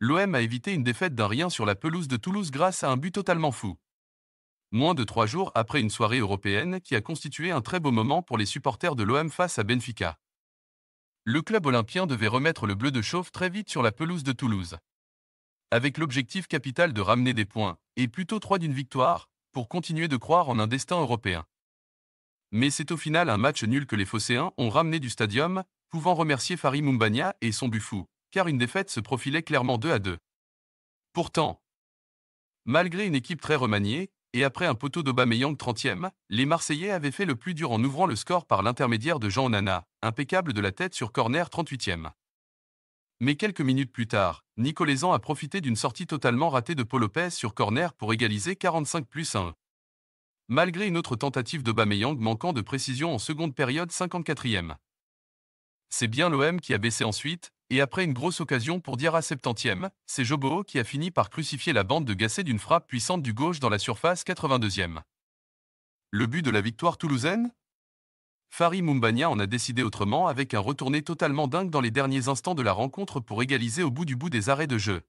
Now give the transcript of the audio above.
l'OM a évité une défaite d'un rien sur la pelouse de Toulouse grâce à un but totalement fou. Moins de trois jours après une soirée européenne qui a constitué un très beau moment pour les supporters de l'OM face à Benfica. Le club olympien devait remettre le bleu de chauffe très vite sur la pelouse de Toulouse. Avec l'objectif capital de ramener des points, et plutôt trois d'une victoire, pour continuer de croire en un destin européen. Mais c'est au final un match nul que les Phocéens ont ramené du stadium, pouvant remercier Farid Moumbania et son but fou car une défaite se profilait clairement 2 à 2. Pourtant, malgré une équipe très remaniée, et après un poteau Meyang 30e, les Marseillais avaient fait le plus dur en ouvrant le score par l'intermédiaire de Jean Onana, impeccable de la tête sur corner 38e. Mais quelques minutes plus tard, Nicolaisan a profité d'une sortie totalement ratée de Paul Lopez sur corner pour égaliser 45 plus 1. Malgré une autre tentative de Meyang manquant de précision en seconde période 54e. C'est bien l'OM qui a baissé ensuite, et après une grosse occasion pour à 70e, c'est Jobo qui a fini par crucifier la bande de Gasset d'une frappe puissante du gauche dans la surface 82e. Le but de la victoire toulousaine Farid Mumbania en a décidé autrement avec un retourné totalement dingue dans les derniers instants de la rencontre pour égaliser au bout du bout des arrêts de jeu.